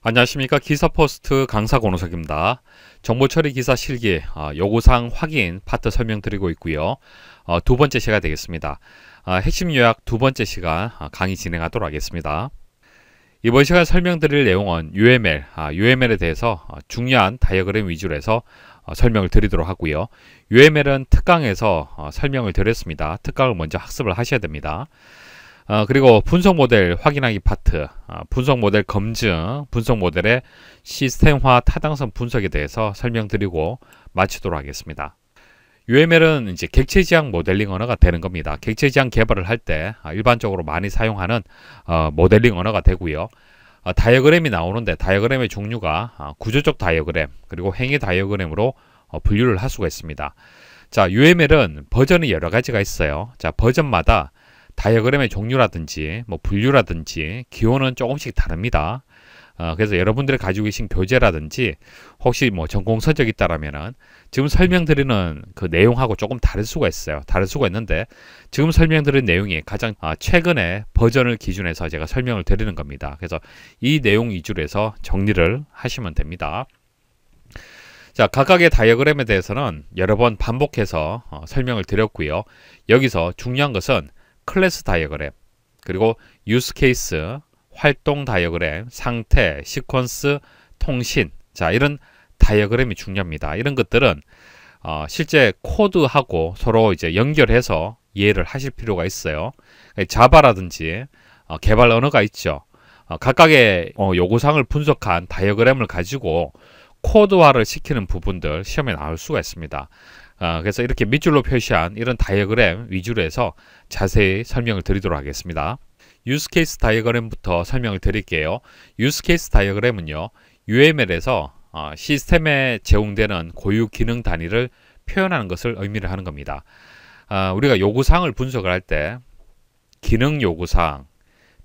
안녕하십니까 기사포스트 강사 권호석입니다. 정보처리 기사 실기 아, 요구사항 확인 파트 설명드리고 있고요. 어, 두 번째 시간 되겠습니다. 아, 핵심 요약 두 번째 시간 아, 강의 진행하도록 하겠습니다. 이번 시간 설명드릴 내용은 UML, UML에 대해서 어, 중요한 다이어그램 위주로 해서 어, 설명을 드리도록 하고요. UML은 특강에서 설명을 드렸습니다. 특강을 먼저 학습을 하셔야 됩니다. 어, 그리고 분석 모델 확인하기 파트, 어, 분석 모델 검증, 분석 모델의 시스템화 타당성 분석에 대해서 설명드리고 마치도록 하겠습니다. UML은 이제 객체지향 모델링 언어가 되는 겁니다. 객체지향 개발을 할때 아, 일반적으로 많이 사용하는 어, 모델링 언어가 되고요. 어, 다이어그램이 나오는데 다이어그램의 종류가 어, 구조적 다이어그램 그리고 행위 다이어그램으로 어, 분류를 할 수가 있습니다. 자, UML은 버전이 여러 가지가 있어요. 자, 버전마다 다이어그램의 종류라든지 뭐 분류라든지 기호는 조금씩 다릅니다. 어, 그래서 여러분들이 가지고 계신 교재라든지 혹시 뭐 전공 서적 이 있다라면은 지금 설명드리는 그 내용하고 조금 다를 수가 있어요. 다를 수가 있는데 지금 설명드린 내용이 가장 아, 최근의 버전을 기준해서 제가 설명을 드리는 겁니다. 그래서 이 내용 위주로 해서 정리를 하시면 됩니다. 자, 각각의 다이어그램에 대해서는 여러 번 반복해서 어, 설명을 드렸고요. 여기서 중요한 것은 클래스 다이어그램, 그리고 유스 케이스, 활동 다이어그램, 상태, 시퀀스, 통신, 자 이런 다이어그램이 중요합니다. 이런 것들은 어, 실제 코드하고 서로 이제 연결해서 이해를 하실 필요가 있어요. 자바라든지 어, 개발 언어가 있죠. 어, 각각의 어, 요구사항을 분석한 다이어그램을 가지고 코드화를 시키는 부분들 시험에 나올 수가 있습니다. 아, 그래서 이렇게 밑줄로 표시한 이런 다이어그램 위주로 해서 자세히 설명을 드리도록 하겠습니다. 유스케이스 다이어그램부터 설명을 드릴게요. 유스케이스 다이어그램은요. UML에서 시스템에 제공되는 고유 기능 단위를 표현하는 것을 의미를 하는 겁니다. 아, 우리가 요구사항을 분석을 할 때 기능 요구사항,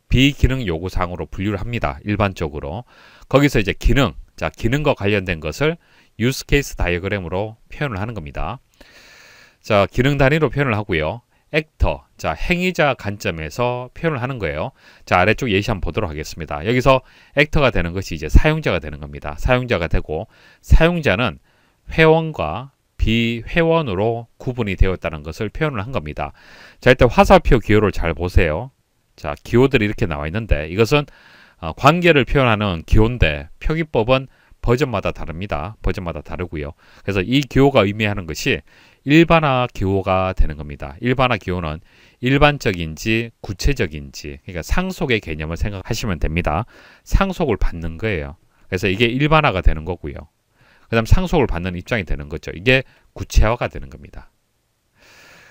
비기능 요구사항으로 분류를 합니다. 일반적으로. 거기서 이제 기능, 자 기능과 관련된 것을 유스 케이스 다이어그램으로 표현을 하는 겁니다. 자, 기능 단위로 표현을 하고요. 액터, 자, 행위자 관점에서 표현을 하는 거예요. 자, 아래쪽 예시 한번 보도록 하겠습니다. 여기서 액터가 되는 것이 이제 사용자가 되는 겁니다. 사용자가 되고, 사용자는 회원과 비회원으로 구분이 되었다는 것을 표현을 한 겁니다. 자, 일단 화살표 기호를 잘 보세요. 자, 기호들이 이렇게 나와 있는데, 이것은 어, 관계를 표현하는 기호인데, 표기법은 버전마다 다릅니다. 버전마다 다르고요. 그래서 이 기호가 의미하는 것이 일반화 기호가 되는 겁니다. 일반화 기호는 일반적인지 구체적인지 그러니까 상속의 개념을 생각하시면 됩니다. 상속을 받는 거예요. 그래서 이게 일반화가 되는 거고요. 그 다음 상속을 받는 입장이 되는 거죠. 이게 구체화가 되는 겁니다.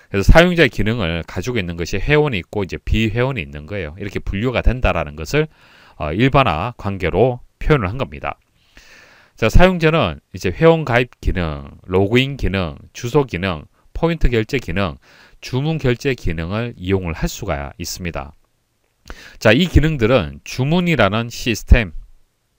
그래서 사용자의 기능을 가지고 있는 것이 회원이 있고 이제 비회원이 있는 거예요. 이렇게 분류가 된다라는 것을 어, 일반화 관계로 표현을 한 겁니다. 자, 사용자는 이제 회원 가입 기능, 로그인 기능, 주소 기능, 포인트 결제 기능, 주문 결제 기능을 이용을 할 수가 있습니다. 자, 이 기능들은 주문이라는 시스템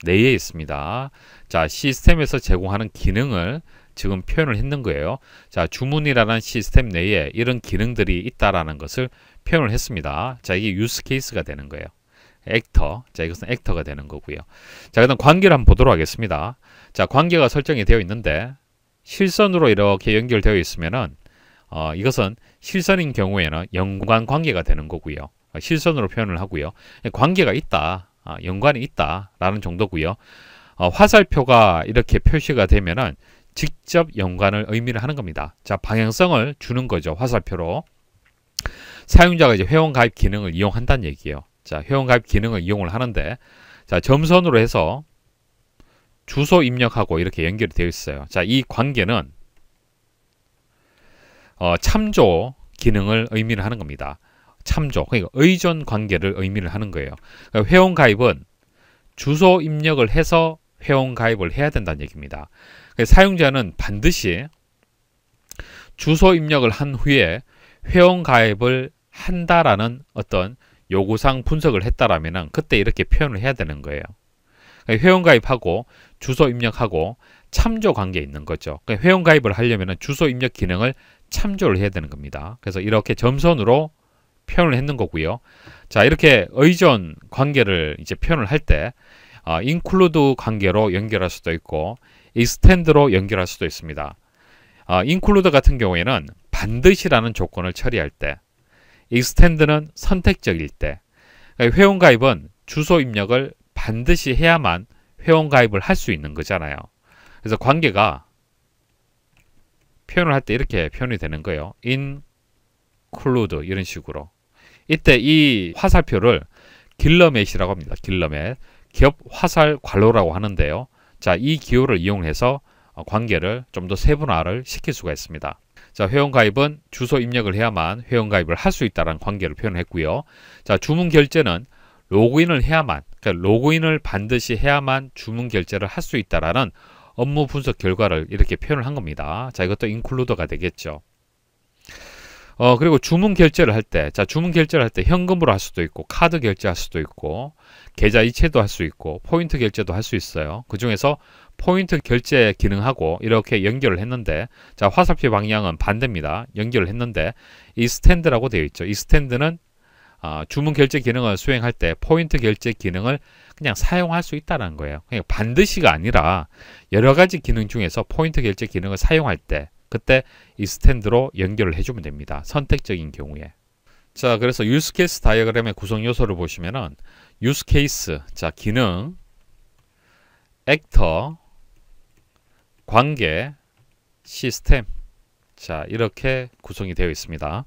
내에 있습니다. 자, 시스템에서 제공하는 기능을 지금 표현을 했는 거예요. 자, 주문이라는 시스템 내에 이런 기능들이 있다라는 것을 표현을 했습니다. 자, 이게 유스 케이스가 되는 거예요. 액터. 자, 이것은 액터가 되는 거고요. 자, 그다음 관계를 한번 보도록 하겠습니다. 자 관계가 설정이 되어 있는데 실선으로 이렇게 연결되어 있으면은 어, 이것은 실선인 경우에는 연관 관계가 되는 거고요. 어, 실선으로 표현을 하고요. 관계가 있다, 아, 연관이 있다라는 정도고요. 어, 화살표가 이렇게 표시가 되면은 직접 연관을 의미를 하는 겁니다. 자 방향성을 주는 거죠 화살표로. 사용자가 이제 회원 가입 기능을 이용한다는 얘기예요. 자 회원 가입 기능을 이용을 하는데 자 점선으로 해서 주소 입력하고 이렇게 연결이 되어 있어요. 자, 이 관계는 어, 참조 기능을 의미를 하는 겁니다. 참조, 그러니까 의존 관계를 의미를 하는 거예요. 그러니까 회원 가입은 주소 입력을 해서 회원 가입을 해야 된다는 얘기입니다. 그러니 사용자는 반드시 주소 입력을 한 후에 회원 가입을 한다라는 어떤 요구상 분석을 했다라면 그때 이렇게 표현을 해야 되는 거예요. 그러니까 회원 가입하고 주소 입력하고 참조 관계 있는 거죠. 그러니까 회원 가입을 하려면 주소 입력 기능을 참조를 해야 되는 겁니다. 그래서 이렇게 점선으로 표현을 했는 거고요. 자 이렇게 의존 관계를 이제 표현을 할때 어, i n c l 관계로 연결할 수도 있고 익스텐드로 연결할 수도 있습니다. 어, i n c l 같은 경우에는 반드시라는 조건을 처리할 때익스텐드는 선택적일 때 그러니까 회원가입은 주소 입력을 반드시 해야만 회원 가입을 할 수 있는 거잖아요. 그래서 관계가 표현을 할 때 이렇게 표현이 되는 거예요. include 이런 식으로. 이때 이 화살표를 길러맷이라고 합니다. 길러맷. 기업 화살 관로라고 하는데요. 자, 이 기호를 이용해서 어, 관계를 좀 더 세분화를 시킬 수가 있습니다. 자, 회원가입은 주소 입력을 해야만 회원가입을 할 수 있다는 관계를 표현했고요. 자, 주문 결제는 로그인을 해야만 그러니까 로그인을 반드시 해야만 주문 결제를 할 수 있다라는 업무 분석 결과를 이렇게 표현을 한 겁니다. 자, 이것도 인클루더가 되겠죠. 어, 그리고 주문 결제를 할 때, 자, 주문 결제를 할 때 현금으로 할 수도 있고, 카드 결제할 수도 있고, 계좌 이체도 할 수 있고, 포인트 결제도 할 수 있어요. 그 중에서 포인트 결제 기능하고 이렇게 연결을 했는데, 자, 화살표 방향은 반대입니다. 연결을 했는데, 이 스탠드라고 되어 있죠. 이 스탠드는 어, 주문 결제 기능을 수행할 때 포인트 결제 기능을 그냥 사용할 수 있다는 거예요. 그냥 반드시가 아니라 여러 가지 기능 중에서 포인트 결제 기능을 사용할 때 그때 이 스탠드로 연결을 해주면 됩니다. 선택적인 경우에. 자, 그래서 유스케이스 다이어그램의 구성 요소를 보시면은 유스케이스, 자, 기능, 액터, 관계, 시스템, 자, 이렇게 구성이 되어 있습니다.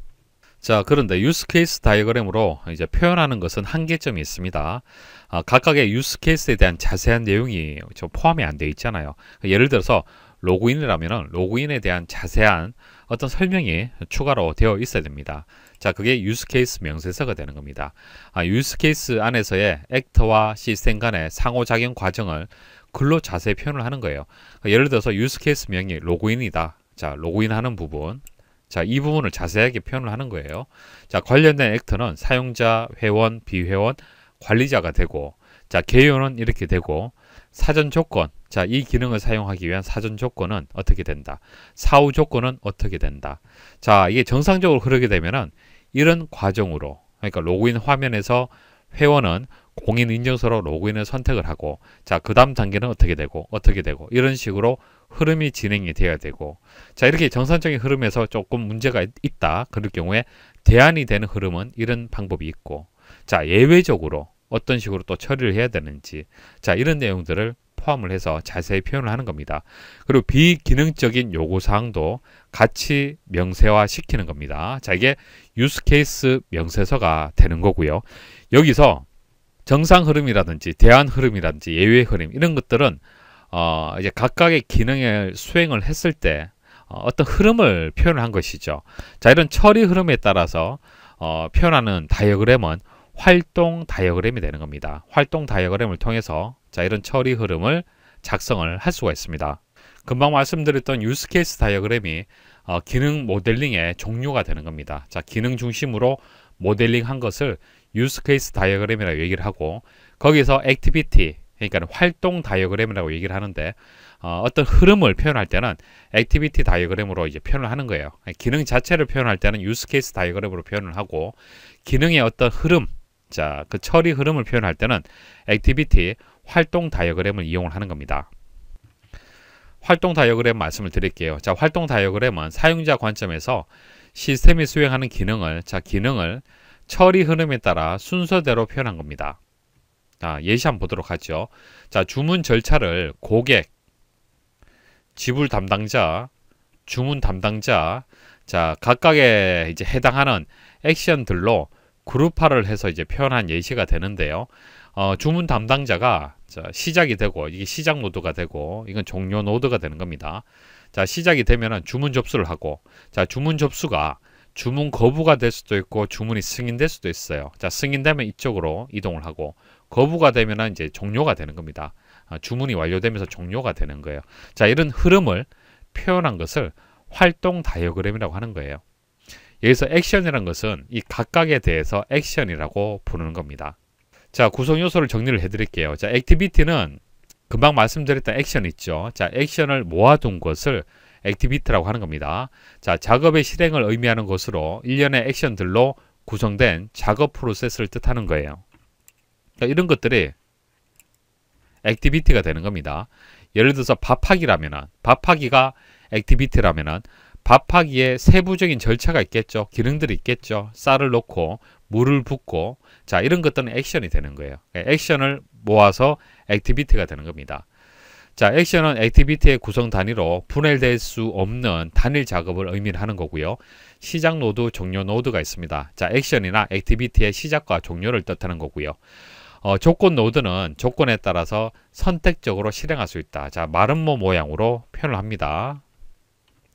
자 그런데 유스케이스 다이어그램으로 이제 표현하는 것은 한계점이 있습니다. 아, 각각의 유스케이스에 대한 자세한 내용이 좀 포함이 안 되어 있잖아요. 예를 들어서 로그인이라면 로그인에 대한 자세한 어떤 설명이 추가로 되어 있어야 됩니다. 자, 그게 유스케이스 명세서가 되는 겁니다. 아, 유스케이스 안에서의 액터와 시스템 간의 상호작용 과정을 글로 자세히 표현을 하는 거예요. 예를 들어서 유스케이스 명이 로그인이다. 자, 로그인하는 부분. 자, 이 부분을 자세하게 표현을 하는 거예요. 자, 관련된 액터는 사용자, 회원, 비회원, 관리자가 되고, 자, 개요는 이렇게 되고, 사전 조건, 자, 이 기능을 사용하기 위한 사전 조건은 어떻게 된다. 사후 조건은 어떻게 된다. 자, 이게 정상적으로 흐르게 되면은 이런 과정으로, 그러니까 로그인 화면에서 회원은 공인 인증서로 로그인을 선택을 하고, 자, 그 다음 단계는 어떻게 되고, 어떻게 되고, 이런 식으로 흐름이 진행이 돼야 되고 자 이렇게 정상적인 흐름에서 조금 문제가 있다 그럴 경우에 대안이 되는 흐름은 이런 방법이 있고 자 예외적으로 어떤 식으로 또 처리를 해야 되는지 자 이런 내용들을 포함을 해서 자세히 표현을 하는 겁니다. 그리고 비기능적인 요구사항도 같이 명세화시키는 겁니다. 자 이게 유스케이스 명세서가 되는 거고요. 여기서 정상 흐름이라든지 대안 흐름이라든지 예외 흐름 이런 것들은 어, 이제 각각의 기능을 수행을 했을 때 어, 떤 흐름을 표현한 것이죠. 자, 이런 처리 흐름에 따라서 어, 표현하는 다이어그램은 활동 다이어그램이 되는 겁니다. 활동 다이어그램을 통해서 자, 이런 처리 흐름을 작성을 할 수가 있습니다. 금방 말씀드렸던 유스케이스 다이어그램이 어, 기능 모델링의 종류가 되는 겁니다. 자, 기능 중심으로 모델링한 것을 유스케이스 다이어그램이라고 얘기를 하고 거기서 액티비티 그러니까 활동 다이어그램이라고 얘기를 하는데 어, 떤 흐름을 표현할 때는 액티비티 다이어그램으로 이제 표현을 하는 거예요. 기능 자체를 표현할 때는 유스케이스 다이어그램으로 표현을 하고 기능의 어떤 흐름, 자, 그 처리 흐름을 표현할 때는 액티비티 활동 다이어그램을 이용을 하는 겁니다. 활동 다이어그램 말씀을 드릴게요. 자, 활동 다이어그램은 사용자 관점에서 시스템이 수행하는 기능을 자, 기능을 처리 흐름에 따라 순서대로 표현한 겁니다. 아, 예시 한번 보도록 하죠. 자, 주문 절차를 고객, 지불 담당자, 주문 담당자, 자, 각각의 이제 해당하는 액션들로 그룹화를 해서 이제 표현한 예시가 되는데요. 어, 주문 담당자가 자, 시작이 되고 이게 시작 노드가 되고 이건 종료 노드가 되는 겁니다. 자, 시작이 되면은 주문 접수를 하고 자, 주문 접수가 주문 거부가 될 수도 있고 주문이 승인될 수도 있어요. 자, 승인되면 이쪽으로 이동을 하고 거부가 되면 이제 종료가 되는 겁니다. 아, 주문이 완료되면서 종료가 되는 거예요. 자, 이런 흐름을 표현한 것을 활동 다이어그램이라고 하는 거예요. 여기서 액션이란 것은 이 각각에 대해서 액션이라고 부르는 겁니다. 자, 구성 요소를 정리를 해드릴게요. 자, 액티비티는 금방 말씀드렸던 액션 있죠. 자, 액션을 모아둔 것을 액티비티라고 하는 겁니다. 자, 작업의 실행을 의미하는 것으로 일련의 액션들로 구성된 작업 프로세스를 뜻하는 거예요. 그러니까 이런 것들이 액티비티가 되는 겁니다. 예를 들어서 밥하기라면 밥하기가 액티비티라면 밥하기에 세부적인 절차가 있겠죠. 기능들이 있겠죠. 쌀을 넣고 물을 붓고 자 이런 것들은 액션이 되는 거예요. 예, 액션을 모아서 액티비티가 되는 겁니다. 자 액션은 액티비티의 구성 단위로 분할될 수 없는 단일 작업을 의미하는 거고요. 시작 노드, 종료 노드가 있습니다. 자 액션이나 액티비티의 시작과 종료를 뜻하는 거고요. 어, 조건 노드는 조건에 따라서 선택적으로 실행할 수 있다. 자, 마름모 모양으로 표현을 합니다.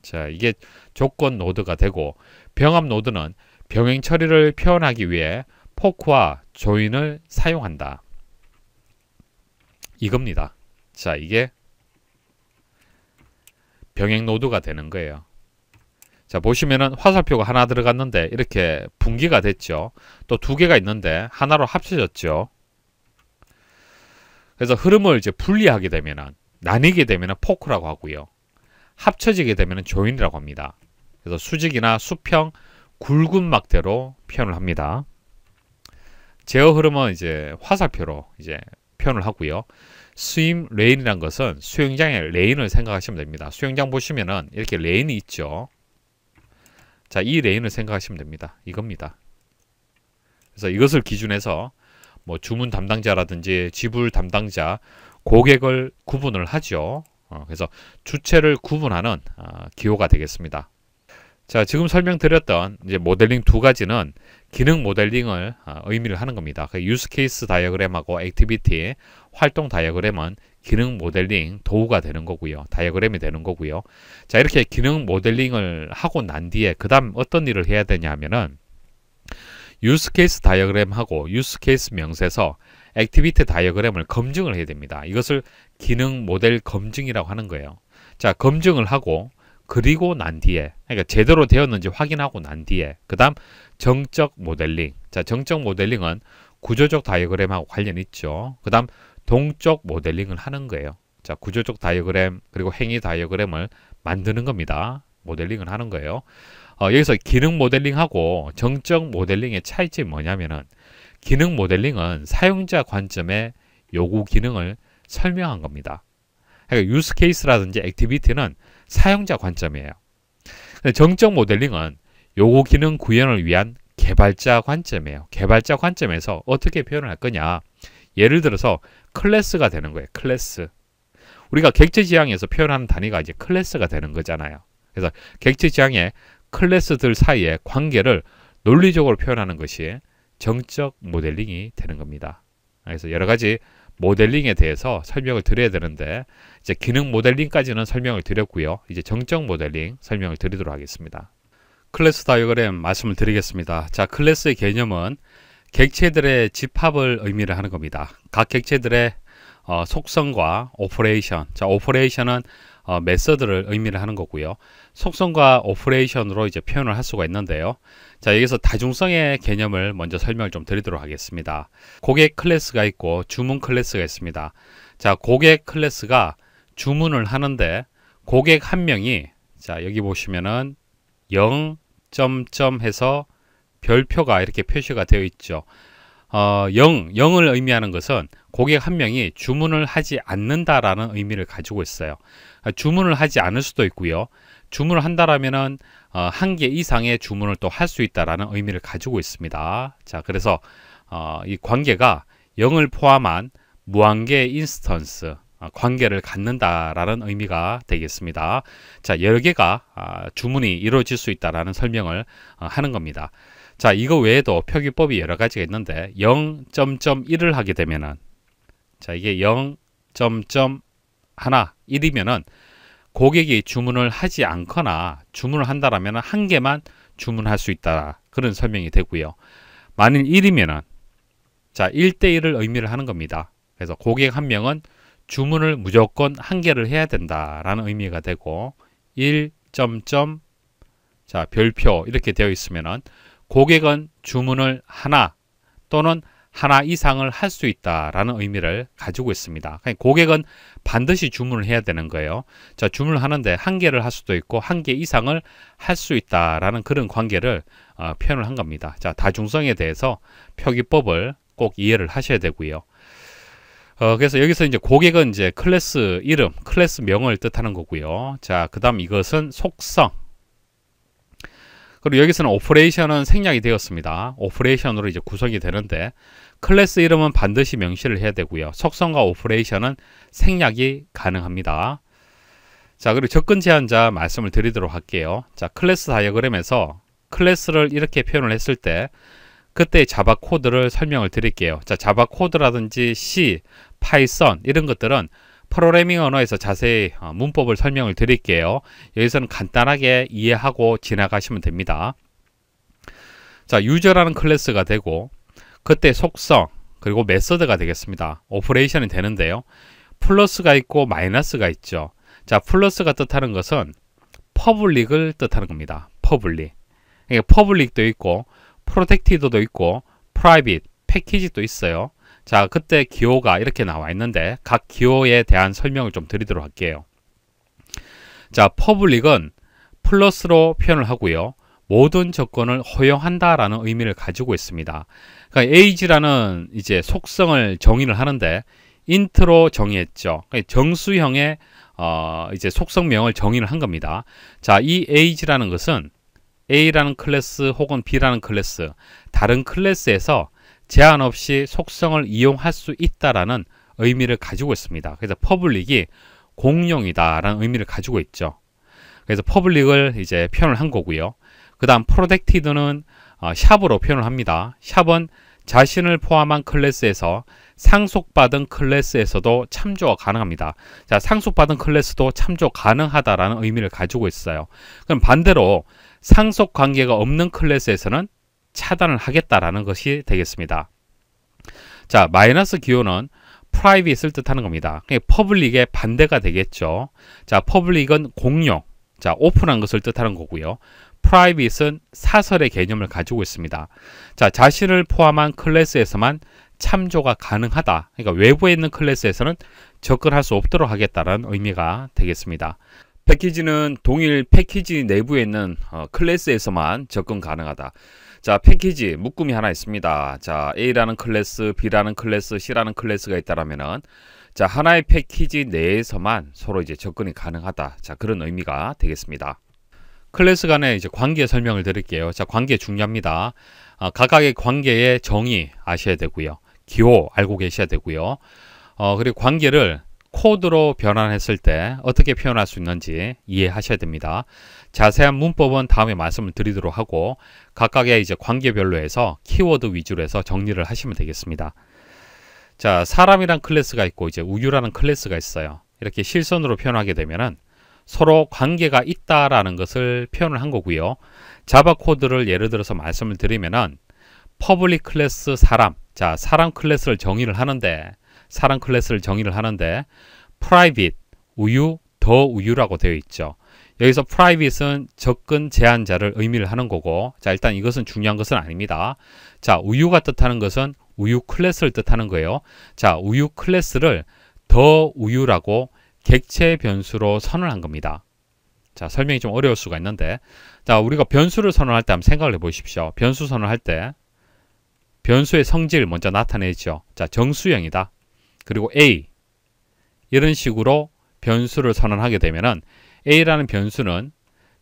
자, 이게 조건 노드가 되고 병합 노드는 병행 처리를 표현하기 위해 포크와 조인을 사용한다. 이겁니다. 자, 이게 병행 노드가 되는 거예요. 자, 보시면은 화살표가 하나 들어갔는데 이렇게 분기가 됐죠. 또 두 개가 있는데 하나로 합쳐졌죠. 그래서 흐름을 이제 분리하게 되면 나뉘게 되면 포크라고 하고요. 합쳐지게 되면 조인이라고 합니다. 그래서 수직이나 수평, 굵은 막대로 표현을 합니다. 제어 흐름은 이제 화살표로 이제 표현을 하고요. 스임 레인이란 것은 수영장의 레인을 생각하시면 됩니다. 수영장 보시면은 이렇게 레인이 있죠. 자, 이 레인을 생각하시면 됩니다. 이겁니다. 그래서 이것을 기준해서 뭐 주문 담당자라든지 지불 담당자, 고객을 구분을 하죠. 어, 그래서 주체를 구분하는 어, 기호가 되겠습니다. 자, 지금 설명드렸던 이제 모델링 두 가지는 기능 모델링을 어, 의미를 하는 겁니다. 그 유스 케이스 다이어그램하고 액티비티 활동 다이어그램은 기능 모델링 도구가 되는 거고요. 다이어그램이 되는 거고요. 자, 이렇게 기능 모델링을 하고 난 뒤에 그다음 어떤 일을 해야 되냐면은 유스케이스 다이어그램하고 유스케이스 명세서 액티비티 다이어그램을 검증을 해야 됩니다. 이것을 기능 모델 검증이라고 하는 거예요. 자, 검증을 하고 그리고 난 뒤에 그러니까 제대로 되었는지 확인하고 난 뒤에 그다음 정적 모델링. 자, 정적 모델링은 구조적 다이어그램하고 관련 있죠. 그다음 동적 모델링을 하는 거예요. 자, 구조적 다이어그램 그리고 행위 다이어그램을 만드는 겁니다. 모델링을 하는 거예요. 어, 여기서 기능 모델링하고 정적 모델링의 차이점이 뭐냐면은 기능 모델링은 사용자 관점의 요구 기능을 설명한 겁니다. 그러니까 유스 케이스라든지 액티비티는 사용자 관점이에요. 정적 모델링은 요구 기능 구현을 위한 개발자 관점이에요. 개발자 관점에서 어떻게 표현할 거냐. 예를 들어서 클래스가 되는 거예요. 클래스. 우리가 객체 지향에서 표현하는 단위가 이제 클래스가 되는 거잖아요. 그래서 객체 지향에 클래스들 사이의 관계를 논리적으로 표현하는 것이 정적 모델링이 되는 겁니다. 그래서 여러 가지 모델링에 대해서 설명을 드려야 되는데 이제 기능 모델링까지는 설명을 드렸고요. 이제 정적 모델링 설명을 드리도록 하겠습니다. 클래스 다이어그램 말씀을 드리겠습니다. 자, 클래스의 개념은 객체들의 집합을 의미를 하는 겁니다. 각 객체들의 어, 속성과 오퍼레이션. 자, 오퍼레이션은 어, 메서드를 의미를 하는 거고요. 속성과 오퍼레이션으로 이제 표현을 할 수가 있는데요. 자, 여기서 다중성의 개념을 먼저 설명을 좀 드리도록 하겠습니다. 고객 클래스가 있고 주문 클래스가 있습니다. 자, 고객 클래스가 주문을 하는데 고객 한 명이 자, 여기 보시면은 0 점점 해서 별표가 이렇게 표시가 되어 있죠. 어, 0, 0을 의미하는 것은 고객 한 명이 주문을 하지 않는다라는 의미를 가지고 있어요. 아, 주문을 하지 않을 수도 있고요. 주문을 한다라면은 어, 한 개 이상의 주문을 또 할 수 있다라는 의미를 가지고 있습니다. 자, 그래서 어, 이 관계가 0을 포함한 무한계 인스턴스 어, 관계를 갖는다라는 의미가 되겠습니다. 자, 여러 개가 아, 주문이 이루어질 수 있다라는 설명을 어, 하는 겁니다. 자, 이거 외에도 표기법이 여러 가지가 있는데 0.1을 하게 되면은 자, 이게 0.1 하나 일이면은 고객이 주문을 하지 않거나 주문을 한다라면 한 개만 주문할 수 있다 그런 설명이 되고요. 만일 일이면은자일대일을 의미를 하는 겁니다. 그래서 고객 한 명은 주문을 무조건 한 개를 해야 된다라는 의미가 되고 일 점 점 자 별표 이렇게 되어 있으면은 고객은 주문을 하나 또는 하나 이상을 할 수 있다라는 의미를 가지고 있습니다. 그러니까 고객은 반드시 주문을 해야 되는 거예요. 자, 주문을 하는데 한 개를 할 수도 있고 한 개 이상을 할 수 있다라는 그런 관계를 어, 표현을 한 겁니다. 자, 다중성에 대해서 표기법을 꼭 이해를 하셔야 되고요. 어, 그래서 여기서 이제 고객은 이제 클래스 이름, 클래스 명을 뜻하는 거고요. 자, 그다음 이것은 속성, 그리고 여기서는 오퍼레이션은 생략이 되었습니다. 오퍼레이션으로 이제 구성이 되는데 클래스 이름은 반드시 명시를 해야 되고요. 속성과 오퍼레이션은 생략이 가능합니다. 자 그리고 접근 제한자 말씀을 드리도록 할게요. 자 클래스 다이어그램에서 클래스를 이렇게 표현을 했을 때 그때 자바 코드를 설명을 드릴게요. 자 자바 코드라든지 C, 파이썬 이런 것들은 프로그래밍 언어에서 자세히 어, 문법을 설명을 드릴게요. 여기서는 간단하게 이해하고 지나가시면 됩니다. 자 유저라는 클래스가 되고 그때 속성 그리고 메서드가 되겠습니다. 오퍼레이션이 되는데요. 플러스가 있고 마이너스가 있죠. 자, 플러스가 뜻하는 것은 퍼블릭을 뜻하는 겁니다. 퍼블릭. 퍼블릭도 있고 프로텍티드도 있고 프라이빗, 패키지도 있어요. 자, 그때 기호가 이렇게 나와 있는데 각 기호에 대한 설명을 좀 드리도록 할게요. 자, 퍼블릭은 플러스로 표현을 하고요. 모든 조건을 허용한다라는 의미를 가지고 있습니다. 그러니까 age라는 이제 속성을 정의를 하는데 인트로 정의했죠. 그러니까 정수형의 어 이제 속성명을 정의를 한 겁니다. 자, 이 age라는 것은 a라는 클래스 혹은 b라는 클래스 다른 클래스에서 제한 없이 속성을 이용할 수 있다라는 의미를 가지고 있습니다. 그래서 퍼블릭이 공용이다라는 의미를 가지고 있죠. 그래서 퍼블릭을 이제 표현을 한 거고요. 그 다음 프로텍티드는 어, 샵으로 표현을 합니다. 샵은 자신을 포함한 클래스에서 상속받은 클래스에서도 참조가 가능합니다. 자, 상속받은 클래스도 참조 가능하다라는 의미를 가지고 있어요. 그럼 반대로 상속 관계가 없는 클래스에서는 차단을 하겠다라는 것이 되겠습니다. 자, 마이너스 기호는 private을 뜻하는 겁니다. 퍼블릭의 반대가 되겠죠. 자, 퍼블릭은 공용, 자, 오픈한 것을 뜻하는 거고요. 프라이빗은 사설의 개념을 가지고 있습니다. 자, 자신을 포함한 클래스에서만 참조가 가능하다. 그러니까 외부에 있는 클래스에서는 접근할 수 없도록 하겠다는 의미가 되겠습니다. 패키지는 동일 패키지 내부에 있는 어, 클래스에서만 접근 가능하다. 자, 패키지 묶음이 하나 있습니다. 자, A라는 클래스, B라는 클래스, C라는 클래스가 있다라면은 자, 하나의 패키지 내에서만 서로 이제 접근이 가능하다. 자, 그런 의미가 되겠습니다. 클래스 간의 이제 관계 설명을 드릴게요. 자, 관계 중요합니다. 어, 각각의 관계의 정의 아셔야 되고요. 기호 알고 계셔야 되고요. 어, 그리고 관계를 코드로 변환했을 때 어떻게 표현할 수 있는지 이해하셔야 됩니다. 자세한 문법은 다음에 말씀을 드리도록 하고 각각의 이제 관계별로 해서 키워드 위주로 해서 정리를 하시면 되겠습니다. 자, 사람이란 클래스가 있고 이제 우유라는 클래스가 있어요. 이렇게 실선으로 표현하게 되면은 서로 관계가 있다라는 것을 표현을 한 거고요. 자바 코드를 예를 들어서 말씀을 드리면은 퍼블릭 클래스 사람, 자 사람 클래스를 정의를 하는데 사람 클래스를 정의를 하는데 프라이빗 우유 더 우유라고 되어 있죠. 여기서 프라이빗은 접근 제한자를 의미를 하는 거고 자 일단 이것은 중요한 것은 아닙니다. 자 우유가 뜻하는 것은 우유 클래스를 뜻하는 거예요. 자 우유 클래스를 더 우유라고 객체 변수로 선언한 겁니다. 자, 설명이 좀 어려울 수가 있는데 자, 우리가 변수를 선언할 때 한번 생각을 해보십시오. 변수 선언할 때 변수의 성질 먼저 나타내죠. 자, 정수형이다. 그리고 A 이런 식으로 변수를 선언하게 되면은 A라는 변수는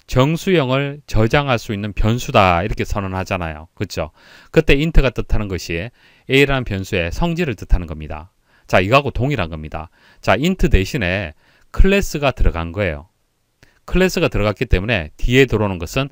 정수형을 저장할 수 있는 변수다 이렇게 선언하잖아요. 그렇죠? 그때 인트가 뜻하는 것이 A라는 변수의 성질을 뜻하는 겁니다. 자, 이거하고 동일한 겁니다. 자, int 대신에 클래스가 들어간 거예요. 클래스가 들어갔기 때문에 뒤에 들어오는 것은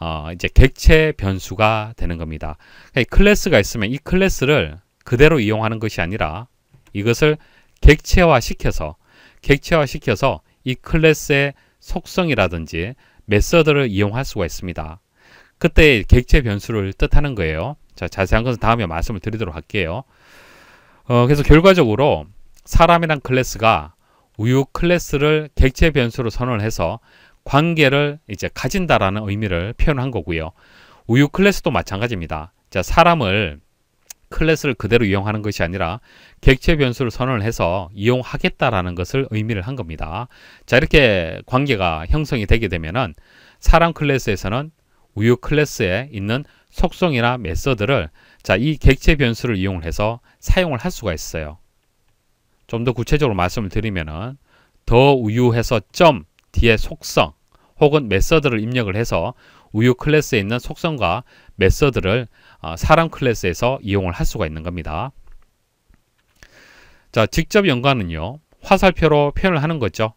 어, 이제 객체 변수가 되는 겁니다. 그러니까 클래스가 있으면 이 클래스를 그대로 이용하는 것이 아니라 이것을 객체화 시켜서 객체화 시켜서 이 클래스의 속성이라든지 메서드를 이용할 수가 있습니다. 그때 객체 변수를 뜻하는 거예요. 자, 자세한 것은 다음에 말씀을 드리도록 할게요. 어, 그래서 결과적으로 사람이란 클래스가 우유 클래스를 객체 변수로 선언해서 을 관계를 이제 가진다라는 의미를 표현한 거고요. 우유 클래스도 마찬가지입니다. 자, 사람을 클래스를 그대로 이용하는 것이 아니라 객체 변수를 선언 을 해서 이용하겠다라는 것을 의미를 한 겁니다. 자, 이렇게 관계가 형성이 되게 되면은 사람 클래스에서는 우유 클래스에 있는 속성이나 메서드를 자, 이 객체 변수를 이용 해서 사용을 할 수가 있어요. 좀 더 구체적으로 말씀을 드리면은 더 우유해서 점 뒤에 속성 혹은 메서드를 입력을 해서 우유 클래스에 있는 속성과 메서드를 어, 사람 클래스에서 이용을 할 수가 있는 겁니다. 자, 직접 연관은요. 화살표로 표현을 하는 거죠.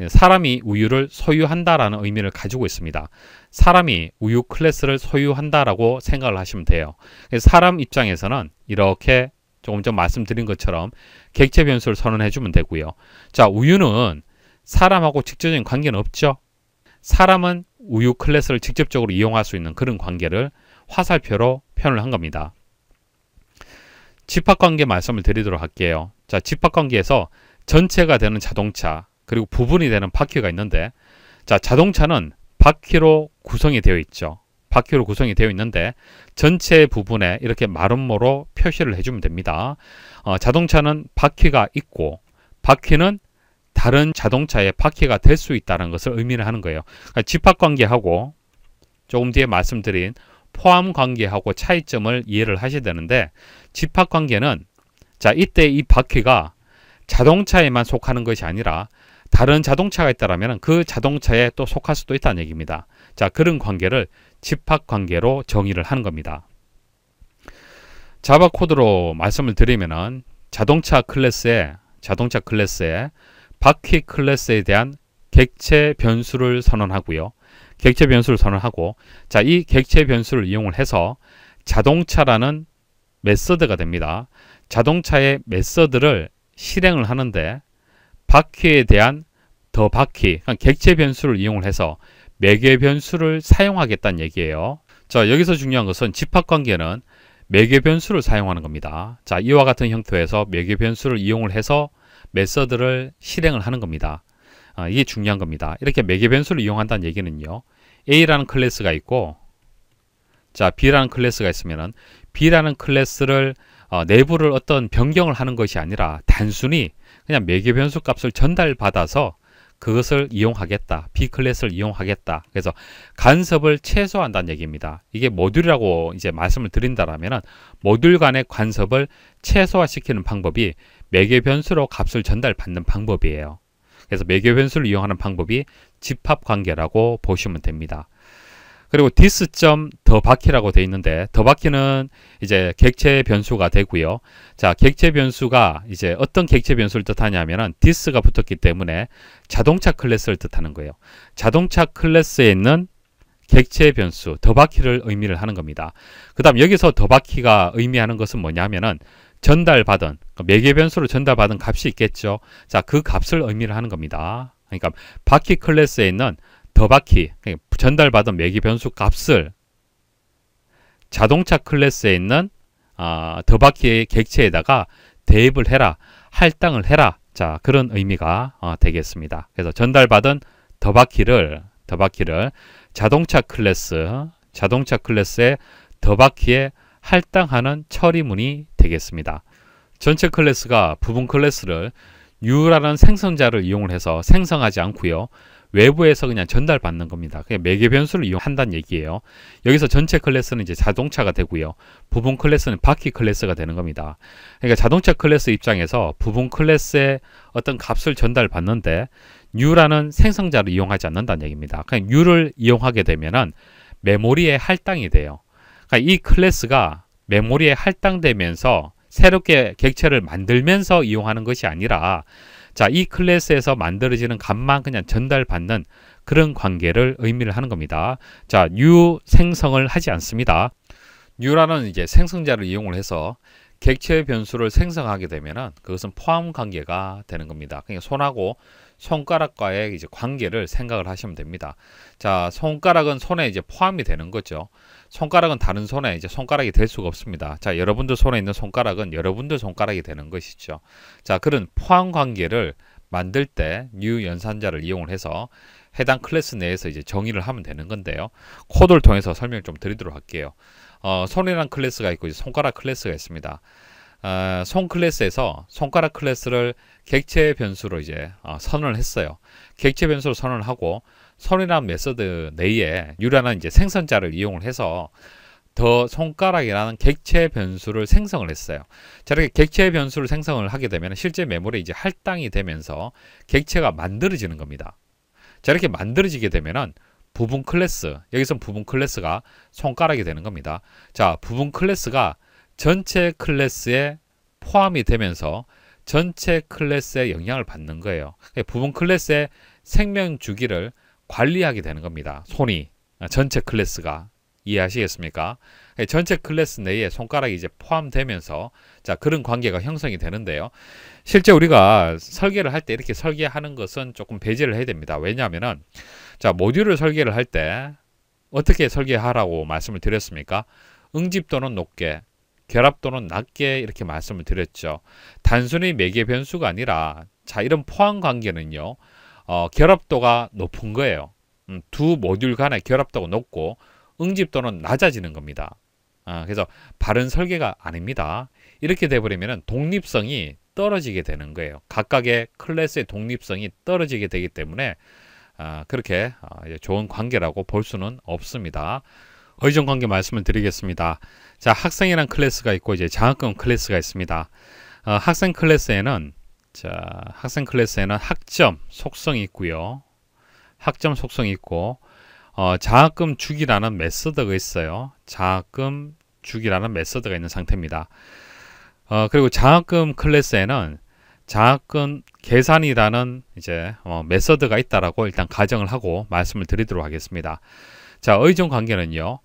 예, 사람이 우유를 소유한다라는 의미를 가지고 있습니다. 사람이 우유 클래스를 소유한다라고 생각을 하시면 돼요. 사람 입장에서는 이렇게 조금 전 말씀드린 것처럼 객체 변수를 선언해 주면 되고요. 자, 우유는 사람하고 직접적인 관계는 없죠. 사람은 우유 클래스를 직접적으로 이용할 수 있는 그런 관계를 화살표로 표현을 한 겁니다. 집합관계 말씀을 드리도록 할게요. 자, 집합관계에서 전체가 되는 자동차, 그리고 부분이 되는 바퀴가 있는데 자 자동차는 바퀴로 구성이 되어 있죠. 바퀴로 구성이 되어 있는데 전체 부분에 이렇게 마름모로 표시를 해주면 됩니다. 어, 자동차는 바퀴가 있고 바퀴는 다른 자동차의 바퀴가 될 수 있다는 것을 의미를 하는 거예요. 그러니까 집합관계하고 조금 뒤에 말씀드린 포함관계하고 차이점을 이해를 하셔야 되는데 집합관계는 자 이때 이 바퀴가 자동차에만 속하는 것이 아니라 다른 자동차가 있다라면 그 자동차에 또 속할 수도 있다는 얘기입니다. 자, 그런 관계를 집합 관계로 정의를 하는 겁니다. 자바 코드로 말씀을 드리면은 자동차 클래스에 자동차 클래스에 바퀴 클래스에 대한 객체 변수를 선언하고요. 객체 변수를 선언하고 자, 이 객체 변수를 이용을 해서 자동차라는 메서드가 됩니다. 자동차의 메서드를 실행을 하는데 바퀴에 대한 더 바퀴, 그러니까 객체 변수를 이용을 해서 매개 변수를 사용하겠다는 얘기예요. 자, 여기서 중요한 것은 집합관계는 매개 변수를 사용하는 겁니다. 자, 이와 같은 형태에서 매개 변수를 이용을 해서 메서드를 실행을 하는 겁니다. 아, 이게 중요한 겁니다. 이렇게 매개 변수를 이용한다는 얘기는요. A라는 클래스가 있고 자, B라는 클래스가 있으면은 B라는 클래스를 어, 내부를 어떤 변경을 하는 것이 아니라 단순히 그냥 매개 변수 값을 전달받아서 그것을 이용하겠다. B클래스를 이용하겠다. 그래서 간섭을 최소화한다는 얘기입니다. 이게 모듈이라고 이제 말씀을 드린다라면은 모듈 간의 간섭을 최소화시키는 방법이 매개 변수로 값을 전달받는 방법이에요. 그래서 매개 변수를 이용하는 방법이 집합 관계라고 보시면 됩니다. 그리고 디스점 더바퀴라고 되어 있는데 더바퀴는 이제 객체 변수가 되고요. 자, 객체 변수가 이제 어떤 객체 변수를 뜻하냐면은 디스가 붙었기 때문에 자동차 클래스를 뜻하는 거예요. 자동차 클래스에 있는 객체 변수 더바퀴를 의미를 하는 겁니다. 그다음 여기서 더바퀴가 의미하는 것은 뭐냐면은 전달받은 그러니까 매개 변수로 전달받은 값이 있겠죠. 자, 그 값을 의미를 하는 겁니다. 그러니까 바퀴 클래스에 있는 더바퀴, 그러니까 전달받은 매기 변수 값을 자동차 클래스에 있는 아, 더바퀴의 객체에다가 대입을 해라, 할당을 해라. 자, 그런 의미가 어, 되겠습니다. 그래서 전달받은 더바퀴를, 더바퀴를 자동차 클래스, 자동차 클래스의 더바퀴에 할당하는 처리문이 되겠습니다. 전체 클래스가 부분 클래스를 유라는 생성자를 이용을 해서 생성하지 않고요. 외부에서 그냥 전달받는 겁니다. 그냥 매개 변수를 이용한다는 얘기예요. 여기서 전체 클래스는 이제 자동차가 되고요. 부분 클래스는 바퀴 클래스가 되는 겁니다. 그러니까 자동차 클래스 입장에서 부분 클래스의 어떤 값을 전달받는데 new라는 생성자를 이용하지 않는다는 얘기입니다. 그냥 그러니까 new를 이용하게 되면은 메모리에 할당이 돼요. 그러니까 이 클래스가 메모리에 할당되면서 새롭게 객체를 만들면서 이용하는 것이 아니라 자, 이 클래스에서 만들어지는 값만 그냥 전달받는 그런 관계를 의미를 하는 겁니다. 자, new 생성을 하지 않습니다. new라는 이제 생성자를 이용을 해서 객체 변수를 생성하게 되면은 그것은 포함 관계가 되는 겁니다. 그냥 그러니까 손하고 손가락과의 이제 관계를 생각을 하시면 됩니다. 자, 손가락은 손에 이제 포함이 되는 거죠. 손가락은 다른 손에 이제 손가락이 될 수가 없습니다. 자, 여러분들 손에 있는 손가락은 여러분들 손가락이 되는 것이죠. 자, 그런 포함 관계를 만들 때 뉴 연산자를 이용을 해서 해당 클래스 내에서 이제 정의를 하면 되는 건데요. 코드를 통해서 설명을 좀 드리도록 할게요. 어, 손이란 클래스가 있고 손가락 클래스가 있습니다. 손 아, 클래스에서 손가락 클래스를 객체 변수로 이제 어, 선언을 했어요. 객체 변수로 선언을 하고 선이라는 메서드 내에 유라는 이제 생성자를 이용을 해서 더 손가락이라는 객체 변수를 생성을 했어요. 자, 이렇게 객체 변수를 생성을 하게 되면 실제 메모리 이제 할당이 되면서 객체가 만들어지는 겁니다. 자, 이렇게 만들어지게 되면은 부분 클래스, 여기선 부분 클래스가 손가락이 되는 겁니다. 자, 부분 클래스가 전체 클래스에 포함이 되면서 전체 클래스에 영향을 받는 거예요. 그러니까 부분 클래스의 생명 주기를 관리하게 되는 겁니다. 손이 아, 전체 클래스가 이해하시겠습니까? 그러니까 전체 클래스 내에 손가락이 이제 포함되면서 자 그런 관계가 형성이 되는데요. 실제 우리가 설계를 할 때 이렇게 설계하는 것은 조금 배제를 해야 됩니다. 왜냐하면은 자 모듈을 설계를 할 때 어떻게 설계하라고 말씀을 드렸습니까? 응집도는 높게, 결합도는 낮게 이렇게 말씀을 드렸죠. 단순히 매개 변수가 아니라 자 이런 포함 관계는요. 어, 결합도가 높은 거예요. 음, 두 모듈 간의 결합도가 높고 응집도는 낮아지는 겁니다. 아, 그래서 바른 설계가 아닙니다. 이렇게 돼버리면 독립성이 떨어지게 되는 거예요. 각각의 클래스의 독립성이 떨어지게 되기 때문에 아, 그렇게 어, 좋은 관계라고 볼 수는 없습니다. 의존 관계 말씀을 드리겠습니다. 자, 학생이란 클래스가 있고 이제 장학금 클래스가 있습니다. 어, 학생 클래스에는 자, 학생 클래스에는 학점 속성이 있고요. 학점 속성이 있고 어, 장학금 주기라는 메서드가 있어요. 장학금 주기라는 메서드가 있는 상태입니다. 어, 그리고 장학금 클래스에는 장학금 계산이라는 이제 어, 메서드가 있다라고 일단 가정을 하고 말씀을 드리도록 하겠습니다. 자, 의존 관계는요.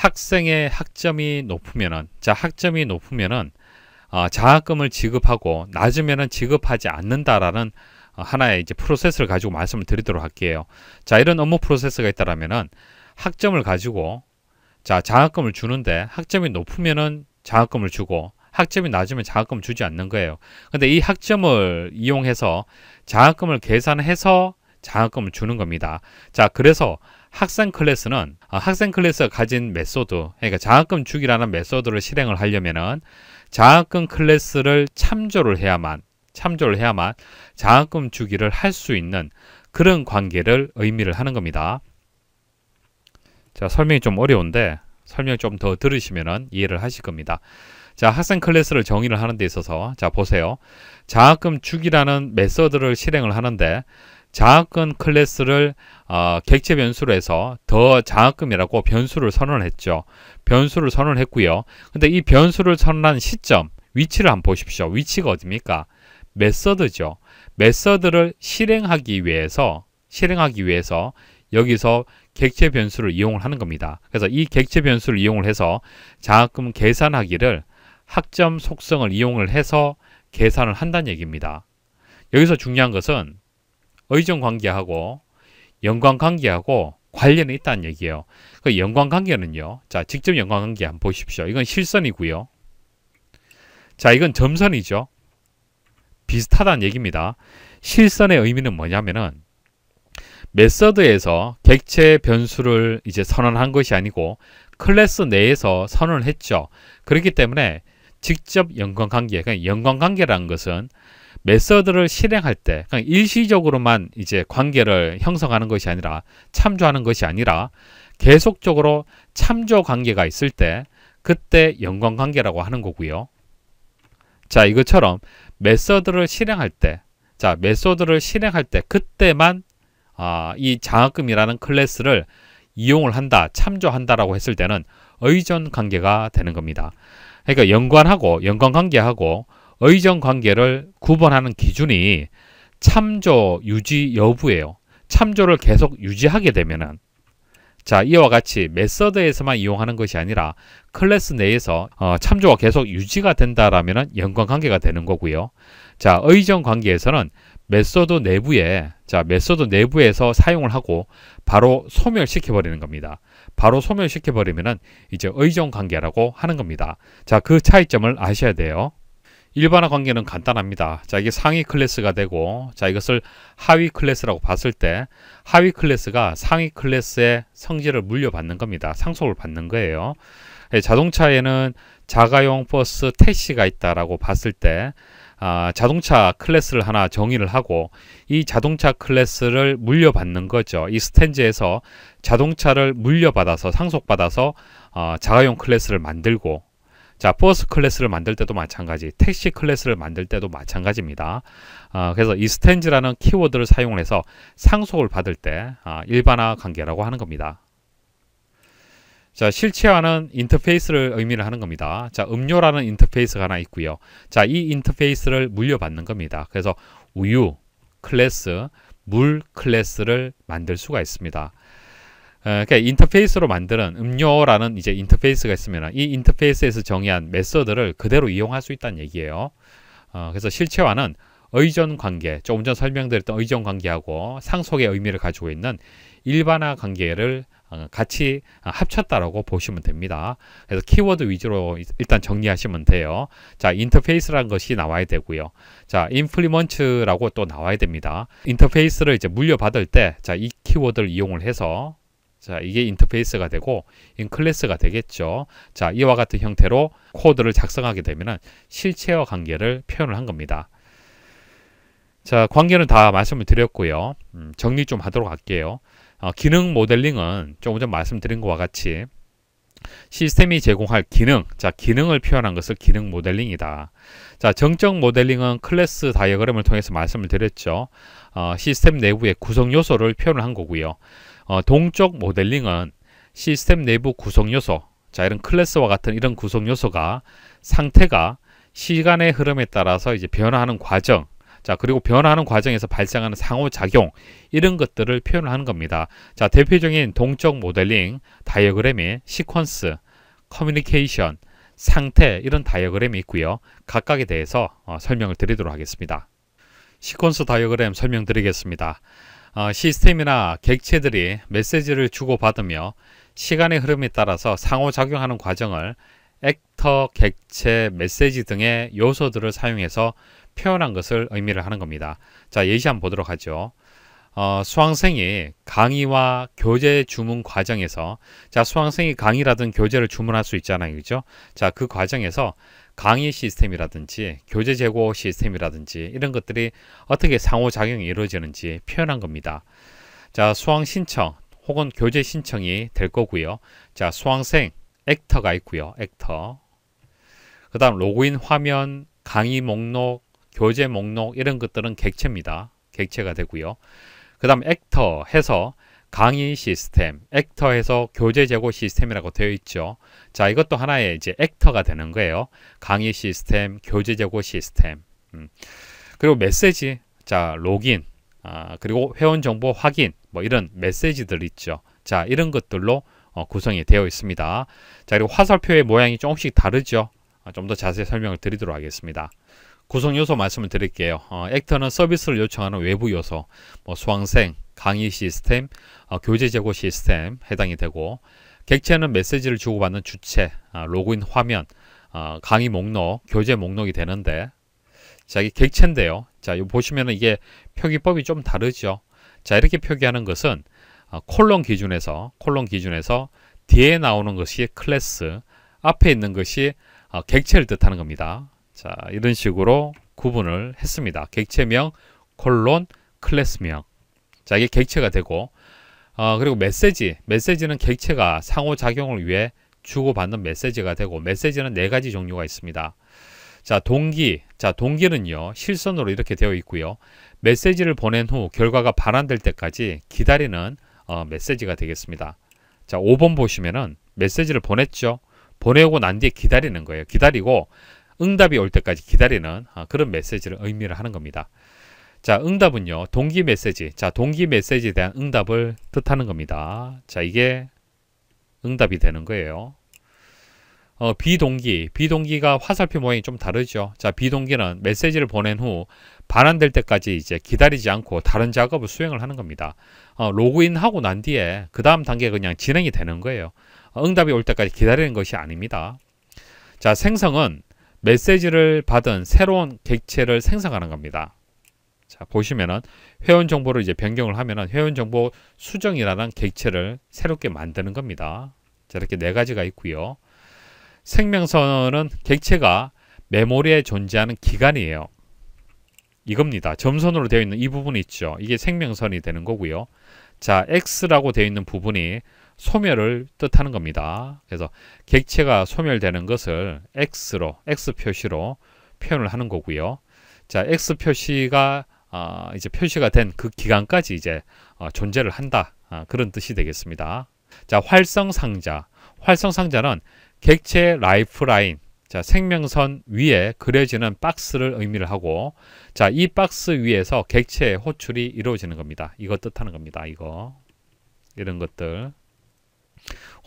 학생의 학점이 높으면은 자 학점이 높으면은 어, 장학금을 지급하고 낮으면은 지급하지 않는다라는 어, 하나의 이제 프로세스를 가지고 말씀을 드리도록 할게요. 자 이런 업무 프로세스가 있다라면은 학점을 가지고 자 장학금을 주는데 학점이 높으면은 장학금을 주고 학점이 낮으면 장학금을 주지 않는 거예요. 근데 이 학점을 이용해서 장학금을 계산해서 장학금을 주는 겁니다. 자 그래서 학생 클래스는 아, 학생 클래스가 가진 메소드, 그러니까 장학금 주기라는 메소드를 실행을 하려면은 장학금 클래스를 참조를 해야만 참조를 해야만 장학금 주기를 할 수 있는 그런 관계를 의미를 하는 겁니다. 자, 설명이 좀 어려운데 설명 좀더 들으시면 은 이해를 하실 겁니다. 자, 학생 클래스를 정의를 하는 데 있어서 자, 보세요. 장학금 주기라는 메소드를 실행을 하는데 장학금 클래스를 어, 객체 변수로 해서 더 장학금이라고 변수를 선언했죠. 변수를 선언했고요. 근데 이 변수를 선언한 시점, 위치를 한번 보십시오. 위치가 어디입니까? 메서드죠. 메서드를 실행하기 위해서 실행하기 위해서 여기서 객체 변수를 이용을 하는 겁니다. 그래서 이 객체 변수를 이용을 해서 장학금 계산하기를 학점 속성을 이용을 해서 계산을 한다는 얘기입니다. 여기서 중요한 것은 의존 관계하고 연관 관계하고 관련이 있다는 얘기예요. 그 연관 관계는요. 자, 직접 연관 관계 한번 보십시오. 이건 실선이고요. 자, 이건 점선이죠. 비슷하다는 얘기입니다. 실선의 의미는 뭐냐면은 메서드에서 객체 변수를 이제 선언한 것이 아니고 클래스 내에서 선언을 했죠. 그렇기 때문에 직접 연관관계, 그러니까 연관관계라는 것은 메서드를 실행할 때 그냥 일시적으로만 이제 관계를 형성하는 것이 아니라 참조하는 것이 아니라 계속적으로 참조 관계가 있을 때 그때 연관 관계라고 하는 거고요. 자 이것처럼 메서드를 실행할 때자 메서드를 실행할 때 그때만 아, 이 장학금이라는 클래스를 이용을 한다 참조한다라고 했을 때는 의존 관계가 되는 겁니다. 그러니까 연관하고 연관 관계하고 의정 관계를 구분하는 기준이 참조 유지 여부예요. 참조를 계속 유지하게 되면은 자 이와 같이 메서드에서만 이용하는 것이 아니라 클래스 내에서 어, 참조가 계속 유지가 된다라면은 연관관계가 되는 거고요. 자 의정 관계에서는 메서드 내부에 자 메서드 내부에서 사용을 하고 바로 소멸시켜 버리는 겁니다. 바로 소멸시켜 버리면은 이제 의정 관계라고 하는 겁니다. 자그 차이점을 아셔야 돼요. 일반화 관계는 간단합니다. 자, 이게 상위 클래스가 되고, 자, 이것을 하위 클래스라고 봤을 때, 하위 클래스가 상위 클래스의 성질을 물려받는 겁니다. 상속을 받는 거예요. 예, 자동차에는 자가용 버스 택시가 있다라고 봤을 때, 아, 자동차 클래스를 하나 정의를 하고 이 자동차 클래스를 물려받는 거죠. 이 스탠즈에서 자동차를 물려받아서 상속받아서 어, 자가용 클래스를 만들고 자, 버스 클래스를 만들 때도 마찬가지, 택시 클래스를 만들 때도 마찬가지입니다. 어, 그래서 이 스탠즈라는 키워드를 사용해서 상속을 받을 때 어, 일반화 관계라고 하는 겁니다. 자, 실체화는 인터페이스를 의미를 하는 겁니다. 자, 음료라는 인터페이스가 하나 있고요. 자, 이 인터페이스를 물려받는 겁니다. 그래서 우유, 클래스, 물 클래스를 만들 수가 있습니다. 어, 그러니까 인터페이스로 만드는 음료라는 이제 인터페이스가 있으면 이 인터페이스에서 정의한 메서드를 그대로 이용할 수 있다는 얘기예요. 어, 그래서 실체와는 의존 관계, 조금 전 설명드렸던 의존 관계하고 상속의 의미를 가지고 있는 일반화 관계를 어, 같이 어, 합쳤다라고 보시면 됩니다. 그래서 키워드 위주로 일단 정리하시면 돼요. 자, 인터페이스라는 것이 나와야 되고요. 자, 인플리먼츠라고 또 나와야 됩니다. 인터페이스를 이제 물려받을 때, 자, 이 키워드를 이용을 해서 자, 이게 인터페이스가 되고 인 클래스가 되겠죠. 자, 이와 같은 형태로 코드를 작성하게 되면은 실체와 관계를 표현을 한 겁니다. 자, 관계는 다 말씀을 드렸고요. 음, 정리 좀 하도록 할게요. 어, 기능 모델링은 조금 전 말씀드린 것과 같이 시스템이 제공할 기능, 자 기능을 표현한 것을 기능 모델링이다. 자 정적 모델링은 클래스 다이어그램을 통해서 말씀을 드렸죠. 어, 시스템 내부의 구성 요소를 표현한 거고요. 어, 동적 모델링은 시스템 내부 구성 요소, 자 이런 클래스와 같은 이런 구성 요소가 상태가 시간의 흐름에 따라서 이제 변화하는 과정, 자 그리고 변화하는 과정에서 발생하는 상호작용 이런 것들을 표현하는 겁니다. 자 대표적인 동적 모델링 다이어그램이 시퀀스, 커뮤니케이션, 상태 이런 다이어그램이 있고요. 각각에 대해서 어, 설명을 드리도록 하겠습니다. 시퀀스 다이어그램 설명드리겠습니다. 어, 시스템이나 객체들이 메시지를 주고받으며 시간의 흐름에 따라서 상호작용하는 과정을 액터, 객체, 메시지 등의 요소들을 사용해서 표현한 것을 의미를 하는 겁니다. 자, 예시 한번 보도록 하죠. 어, 수강생이 강의와 교재 주문 과정에서 자 수강생이 강의라든 교재를 주문할 수 있잖아요 그죠 자그 과정에서 강의 시스템이라든지 교재 제고 시스템이라든지 이런 것들이 어떻게 상호작용이 이루어지는지 표현한 겁니다. 자, 수강 신청 혹은 교재 신청이 될 거고요. 자, 수강생 액터가 있고요. 액터. 그다음 로그인 화면, 강의 목록, 교재 목록 이런 것들은 객체입니다. 객체가 되고요. 그다음 액터 해서 강의 시스템, 액터에서 교재 제고 시스템이라고 되어 있죠. 자, 이것도 하나의 이제 액터가 되는 거예요. 강의 시스템, 교재 제고 시스템. 음. 그리고 메시지, 자, 로그인, 아, 그리고 회원 정보 확인, 뭐 이런 메시지들 있죠. 자, 이런 것들로 어, 구성이 되어 있습니다. 자, 그리고 화살표의 모양이 조금씩 다르죠. 아, 좀더 자세히 설명을 드리도록 하겠습니다. 구성 요소 말씀을 드릴게요. 어, 액터는 서비스를 요청하는 외부 요소, 뭐 수강생, 강의 시스템, 어, 교재 제고 시스템 해당이 되고 객체는 메시지를 주고받는 주체, 아, 로그인 화면, 아, 강의 목록, 교재 목록이 되는데 자, 이게 객체인데요. 자, 요보시면 이게 표기법이 좀 다르죠. 자, 이렇게 표기하는 것은 아, 콜론 기준에서 콜론 기준에서 뒤에 나오는 것이 클래스, 앞에 있는 것이 아, 객체를 뜻하는 겁니다. 자, 이런 식으로 구분을 했습니다. 객체명, 콜론, 클래스명. 자, 이게 객체가 되고 어, 그리고 메시지, 메시지는 객체가 상호작용을 위해 주고받는 메시지가 되고 메시지는 네 가지 종류가 있습니다. 자, 동기. 자, 동기는요. 실선으로 이렇게 되어 있고요. 메시지를 보낸 후 결과가 반환될 때까지 기다리는 어, 메시지가 되겠습니다. 자, 5번 보시면은 메시지를 보냈죠. 보내고 난 뒤에 기다리는 거예요. 기다리고 응답이 올 때까지 기다리는 어, 그런 메시지를 의미를 하는 겁니다. 자, 응답은요. 동기 메시지. 자, 동기 메시지에 대한 응답을 뜻하는 겁니다. 자, 이게 응답이 되는 거예요. 어, 비동기. 비동기가 화살표 모양이 좀 다르죠. 자, 비동기는 메시지를 보낸 후 반환될 때까지 이제 기다리지 않고 다른 작업을 수행을 하는 겁니다. 어, 로그인하고 난 뒤에 그 다음 단계 그냥 진행이 되는 거예요. 어, 응답이 올 때까지 기다리는 것이 아닙니다. 자, 생성은 메시지를 받은 새로운 객체를 생성하는 겁니다. 자, 보시면은 회원 정보를 이제 변경을 하면은 회원 정보 수정이라는 객체를 새롭게 만드는 겁니다. 자, 이렇게 네 가지가 있고요. 생명선은 객체가 메모리에 존재하는 기간이에요. 이겁니다. 점선으로 되어 있는 이 부분이 있죠. 이게 생명선이 되는 거고요. 자, X라고 되어 있는 부분이 소멸을 뜻하는 겁니다. 그래서 객체가 소멸되는 것을 X로, X 표시로 표현을 하는 거고요. 자, X 표시가 어, 이제 표시가 된 그 기간까지 이제 어, 존재를 한다 어, 그런 뜻이 되겠습니다. 자 활성 상자 활성 상자는 객체 라이프라인 자 생명선 위에 그려지는 박스를 의미를 하고 자이 박스 위에서 객체의 호출이 이루어지는 겁니다. 이거 뜻하는 겁니다. 이거 이런 것들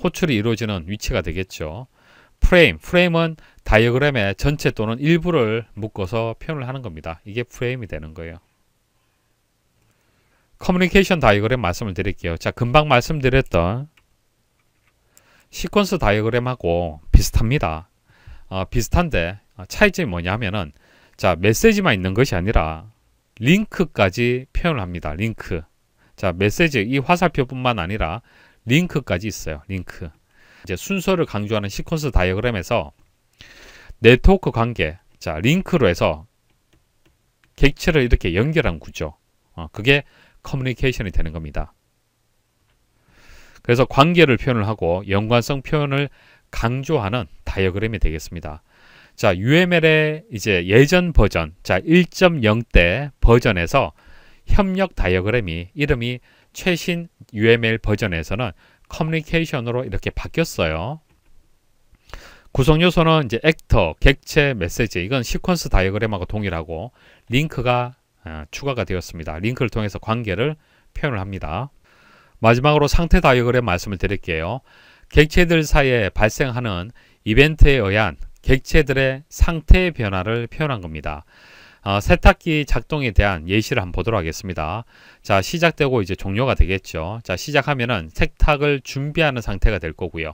호출이 이루어지는 위치가 되겠죠. 프레임, 프레임은 다이어그램의 전체 또는 일부를 묶어서 표현을 하는 겁니다. 이게 프레임이 되는 거예요. 커뮤니케이션 다이어그램 말씀을 드릴게요. 자, 금방 말씀드렸던 시퀀스 다이어그램하고 비슷합니다. 어, 비슷한데 어, 차이점이 뭐냐면은 자, 메시지만 있는 것이 아니라 링크까지 표현을 합니다. 링크. 자, 메시지 이 화살표뿐만 아니라 링크까지 있어요. 링크. 이제 순서를 강조하는 시퀀스 다이어그램에서 네트워크 관계, 자, 링크로 해서 객체를 이렇게 연결한 구조. 어, 그게 커뮤니케이션이 되는 겁니다. 그래서 관계를 표현을 하고 연관성 표현을 강조하는 다이어그램이 되겠습니다. 자, UML의 이제 예전 버전, 자, 1.0대 버전에서 협력 다이어그램이 이름이 최신 UML 버전에서는 커뮤니케이션으로 이렇게 바뀌었어요. 구성 요소는 이제 액터, 객체, 메시지 이건 시퀀스 다이어그램하고 동일하고 링크가 추가가 되었습니다. 링크를 통해서 관계를 표현을 합니다. 마지막으로 상태 다이어그램 말씀을 드릴게요. 객체들 사이에 발생하는 이벤트에 의한 객체들의 상태 변화를 표현한 겁니다. 어, 세탁기 작동에 대한 예시를 한번 보도록 하겠습니다. 자, 시작되고 이제 종료가 되겠죠. 자, 시작하면은 세탁을 준비하는 상태가 될 거고요.